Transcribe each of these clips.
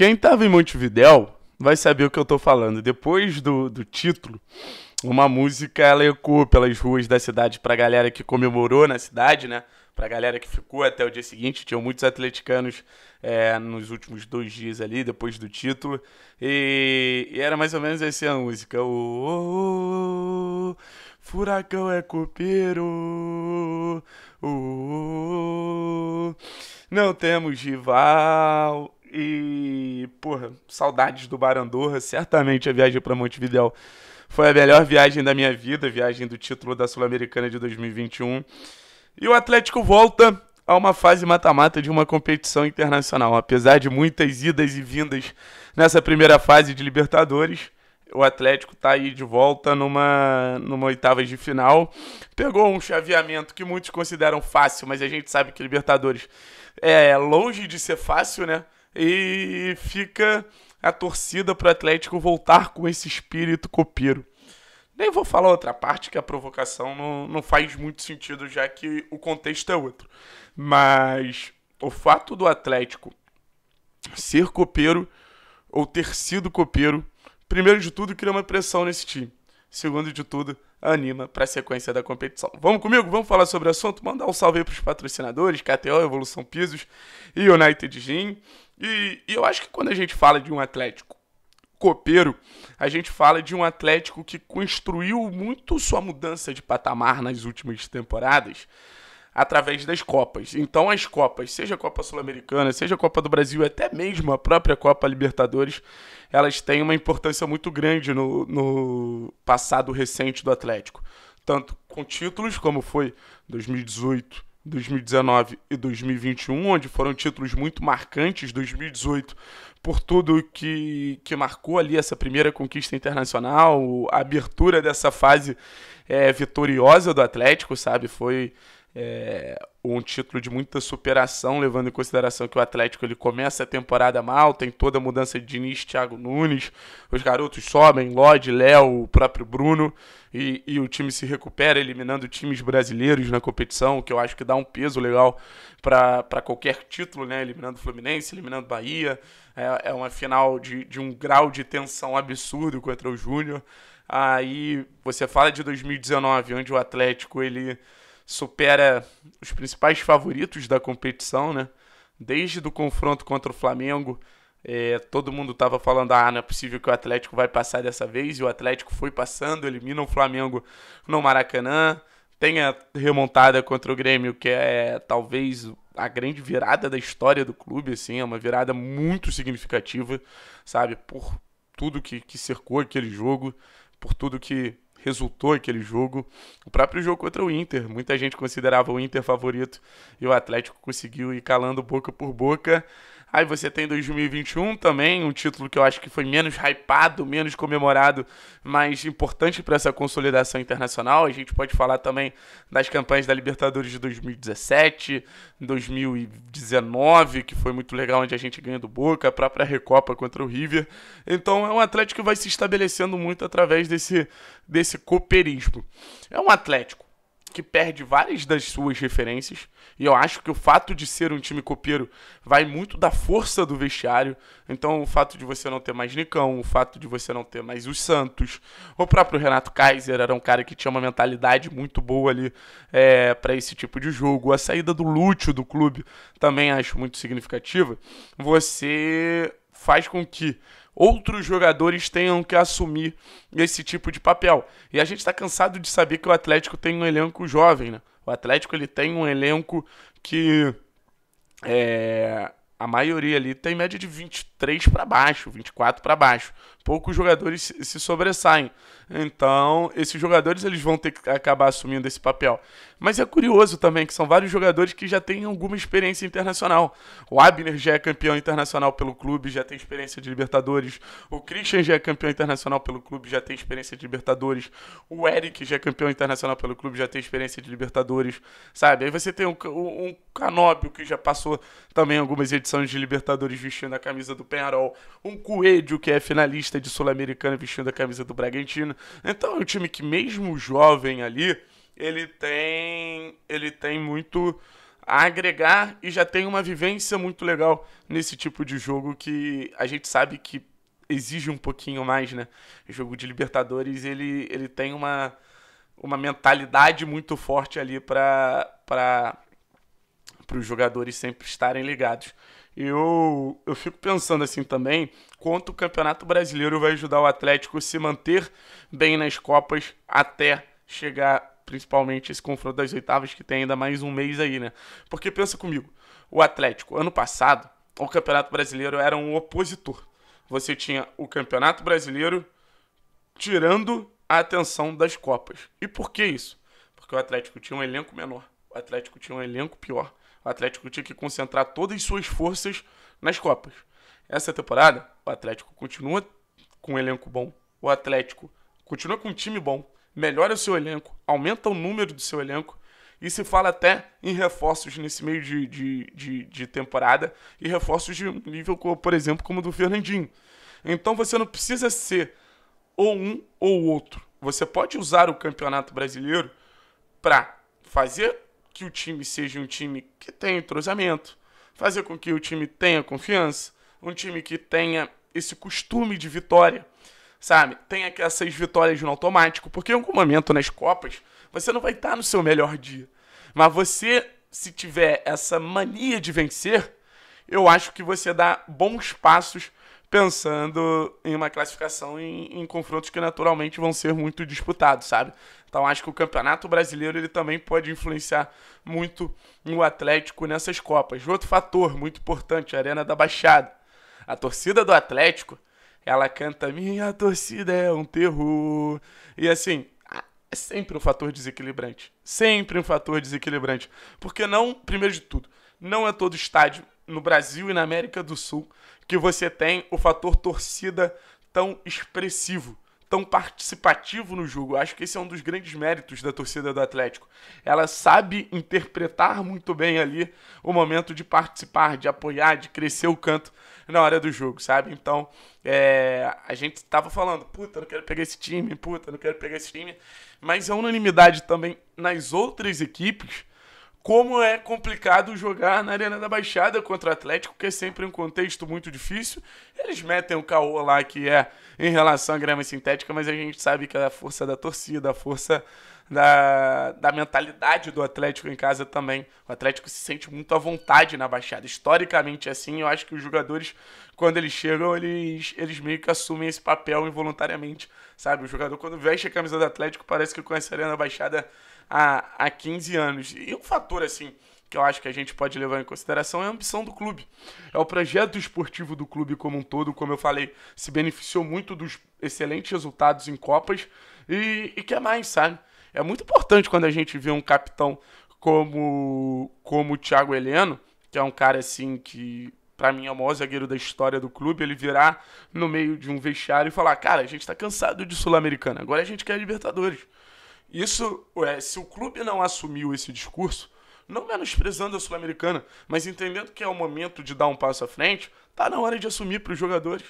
Quem estava em Montevidéu vai saber o que eu estou falando. Depois do, do título, uma música ela ecoou pelas ruas da cidade para a galera que comemorou na cidade, né? Para a galera que ficou até o dia seguinte. Tinham muitos atleticanos é, nos últimos dois dias ali, depois do título. E, e era mais ou menos essa assim a música. O Furacão é copeiro. Não temos rival. E, porra, saudades do Barandorra. Certamente a viagem para Montevideo foi a melhor viagem da minha vida, viagem do título da Sul-Americana de 2021. E o Atlético volta a uma fase mata-mata de uma competição internacional. Apesar de muitas idas e vindas nessa primeira fase de Libertadores, o Atlético está aí de volta numa, numa oitavas de final. Pegou um chaveamento que muitos consideram fácil, mas a gente sabe que Libertadores é longe de ser fácil, né? e fica a torcida para o Atlético voltar com esse espírito copeiro. Nem vou falar outra parte, que a provocação não, não faz muito sentido, já que o contexto é outro. Mas o fato do Atlético ser copeiro ou ter sido copeiro, primeiro de tudo, cria uma pressão nesse time. Segundo de tudo, anima para a sequência da competição. Vamos comigo? Vamos falar sobre o assunto? Mandar um salve aí para os patrocinadores, KTO, Evolução Pisos e United Gin. E, e eu acho que quando a gente fala de um Atlético copeiro, a gente fala de um Atlético que construiu muito sua mudança de patamar nas últimas temporadas através das Copas. Então, as Copas, seja a Copa Sul-Americana, seja a Copa do Brasil, até mesmo a própria Copa Libertadores, elas têm uma importância muito grande no, no passado recente do Atlético. Tanto com títulos, como foi 2018, 2019 e 2021, onde foram títulos muito marcantes. 2018, por tudo que, que marcou ali essa primeira conquista internacional, a abertura dessa fase é, vitoriosa do Atlético, sabe? Foi é, um título de muita superação, levando em consideração que o Atlético ele começa a temporada mal, tem toda a mudança de Diniz, Thiago Nunes, os garotos sobem, Lodi, Léo, o próprio Bruno, e, e, o time se recupera, eliminando times brasileiros na competição, que eu acho que dá um peso legal para qualquer título, né? Eliminando o Fluminense, eliminando Bahia, é, é uma final de, de um grau de tensão absurdo contra o Júnior. Aí você fala de 2019, onde o Atlético ele supera os principais favoritos da competição, né? Desde o confronto contra o Flamengo, é, todo mundo estava falando: ah, não é possível que o Atlético vai passar dessa vez, e o Atlético foi passando, elimina o Flamengo no Maracanã. Tem a remontada contra o Grêmio, que é talvez a grande virada da história do clube, assim, é uma virada muito significativa, sabe? Por tudo que, que cercou aquele jogo, por tudo que resultou aquele jogo. O próprio jogo contra o Inter, muita gente considerava o Inter favorito e o Atlético conseguiu ir calando boca por boca. Aí você tem 2021 também, um título que eu acho que foi menos hypado, menos comemorado, mas importante para essa consolidação internacional. A gente pode falar também das campanhas da Libertadores de 2017, 2019, que foi muito legal, onde a gente ganha do Boca, a própria Recopa contra o River. Então é um Atlético que vai se estabelecendo muito através desse, desse cooperismo. É um Atlético que perde várias das suas referências. E eu acho que o fato de ser um time copeiro vai muito da força do vestiário. Então, o fato de você não ter mais Nicão, o fato de você não ter mais os Santos, o próprio Renato Kaiser era um cara que tinha uma mentalidade muito boa ali é, para esse tipo de jogo. A saída do Lúcio do clube também acho muito significativa. Você faz com que outros jogadores tenham que assumir esse tipo de papel. E a gente está cansado de saber que o Atlético tem um elenco jovem, né? O Atlético ele tem um elenco que é, a maioria ali tem média de 23 para baixo, 24 para baixo poucos jogadores se sobressaem. Então, esses jogadores eles vão ter que acabar assumindo esse papel. Mas é curioso também que são vários jogadores que já têm alguma experiência internacional. O Abner já é campeão internacional pelo clube, já tem experiência de Libertadores. O Christian já é campeão internacional pelo clube, já tem experiência de Libertadores. O Eric já é campeão internacional pelo clube, já tem experiência de Libertadores. Sabe? Aí você tem um, um Canóbio que já passou também algumas edições de Libertadores vestindo a camisa do Penarol Um Coelho que é finalista finalista de Sul-Americana vestindo a camisa do Bragantino. Então é um time que, mesmo jovem ali, ele tem, ele tem muito a agregar e já tem uma vivência muito legal nesse tipo de jogo que a gente sabe que exige um pouquinho mais, né? O jogo de Libertadores, ele, ele tem uma, uma mentalidade muito forte ali para os jogadores sempre estarem ligados. Eu, eu fico pensando assim também, quanto o Campeonato Brasileiro vai ajudar o Atlético a se manter bem nas Copas até chegar principalmente esse confronto das oitavas que tem ainda mais um mês aí, né? Porque pensa comigo, o Atlético ano passado, o Campeonato Brasileiro era um opositor. Você tinha o Campeonato Brasileiro tirando a atenção das Copas. E por que isso? Porque o Atlético tinha um elenco menor, o Atlético tinha um elenco pior. O Atlético tinha que concentrar todas as suas forças nas Copas. Essa temporada, o Atlético continua com um elenco bom. O Atlético continua com um time bom. Melhora o seu elenco, aumenta o número do seu elenco. E se fala até em reforços nesse meio de, de, de, de temporada e reforços de nível, por exemplo, como o do Fernandinho. Então você não precisa ser ou um ou outro. Você pode usar o Campeonato Brasileiro para fazer que o time seja um time que tenha entrosamento, fazer com que o time tenha confiança, um time que tenha esse costume de vitória, sabe? Tenha essas vitórias no automático, porque em algum momento nas Copas você não vai estar no seu melhor dia. Mas você, se tiver essa mania de vencer, eu acho que você dá bons passos pensando em uma classificação em, em, confrontos que naturalmente vão ser muito disputados, sabe? Então acho que o Campeonato Brasileiro ele também pode influenciar muito o Atlético nessas Copas. Outro fator muito importante, a Arena da Baixada. A torcida do Atlético, ela canta Minha torcida é um terror. E assim, é sempre um fator desequilibrante. Sempre um fator desequilibrante. Porque não, primeiro de tudo, não é todo estádio no Brasil e na América do Sul que você tem o fator torcida tão expressivo, tão participativo no jogo. acho que esse é um dos grandes méritos da torcida do Atlético. Ela sabe interpretar muito bem ali o momento de participar, de apoiar, de crescer o canto na hora do jogo, sabe? Então, é, a gente tava falando, puta, não quero pegar esse time, puta, não quero pegar esse time. Mas a unanimidade também nas outras equipes como é complicado jogar na Arena da Baixada contra o Atlético, que é sempre um contexto muito difícil. Eles metem o caô lá que é em relação à grama sintética, mas a gente sabe que é a força da torcida, a força da, da mentalidade do Atlético em casa também. O Atlético se sente muito à vontade na Baixada. Historicamente assim, eu acho que os jogadores, quando eles chegam, eles, eles meio que assumem esse papel involuntariamente, sabe? O jogador, quando veste a camisa do Atlético, parece que conhece a Arena da Baixada há, há 15 anos. E um fator, assim, que eu acho que a gente pode levar em consideração é a ambição do clube. É o projeto esportivo do clube como um todo, como eu falei, se beneficiou muito dos excelentes resultados em Copas e, e que mais, sabe? É muito importante quando a gente vê um capitão como, como o Thiago Heleno, que é um cara assim que para mim é o maior zagueiro da história do clube, ele virar no meio de um vestiário e falar: "Cara, a gente tá cansado de Sul-Americana, agora a gente quer Libertadores". Isso, é, se o clube não assumiu esse discurso, não menosprezando a Sul-Americana, mas entendendo que é o momento de dar um passo à frente, tá na hora de assumir para os jogadores.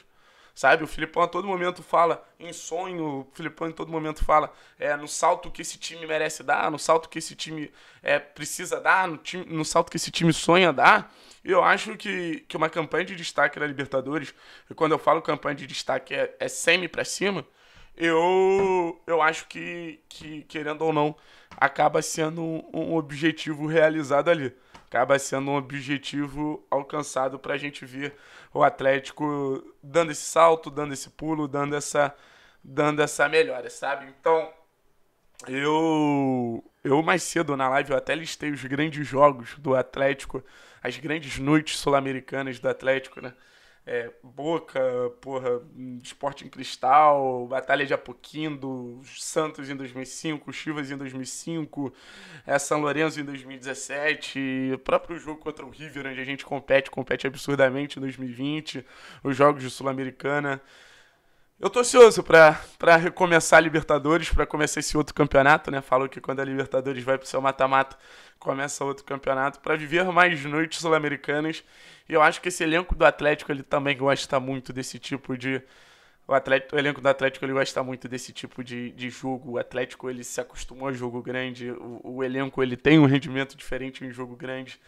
Sabe, o Filipão a todo momento fala em sonho, o Filipão em todo momento fala é, no salto que esse time merece dar, no salto que esse time é, precisa dar, no, time, no salto que esse time sonha dar. Eu acho que, que uma campanha de destaque da Libertadores, e quando eu falo campanha de destaque é, é semi para cima, eu, eu acho que, que, querendo ou não, acaba sendo um, objetivo realizado ali. Acaba sendo um objetivo alcançado para a gente ver o Atlético dando esse salto, dando esse pulo, dando essa, dando essa melhora, sabe? Então, eu, eu mais cedo na live eu até listei os grandes jogos do Atlético, as grandes noites sul-americanas do Atlético, né? é, Boca, porra, Esporte em Cristal, Batalha de Apoquindo, Santos em 2005, Chivas em 2005, é, São Lourenço em 2017, o próprio jogo contra o River, onde a gente compete, compete absurdamente em 2020, os Jogos de Sul-Americana. Eu tô ansioso para recomeçar a Libertadores, para começar esse outro campeonato, né? Falou que quando a Libertadores vai pro seu mata-mata, começa outro campeonato, para viver mais noites sul-americanas. E eu acho que esse elenco do Atlético, ele também gosta muito desse tipo de... O, Atlético, o elenco do Atlético, ele gosta muito desse tipo de, de jogo. O Atlético, ele se acostumou a jogo grande. O, o elenco, ele tem um rendimento diferente em jogo grande.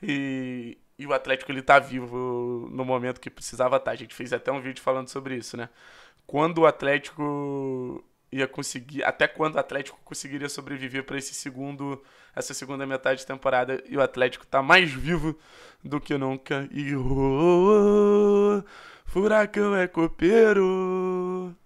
E, e o Atlético ele tá vivo no momento que precisava estar. Tá. A gente fez até um vídeo falando sobre isso, né? Quando o Atlético ia conseguir, até quando o Atlético conseguiria sobreviver para esse segundo, essa segunda metade de temporada e o Atlético tá mais vivo do que nunca. E oh, oh, oh, furacão é copeiro.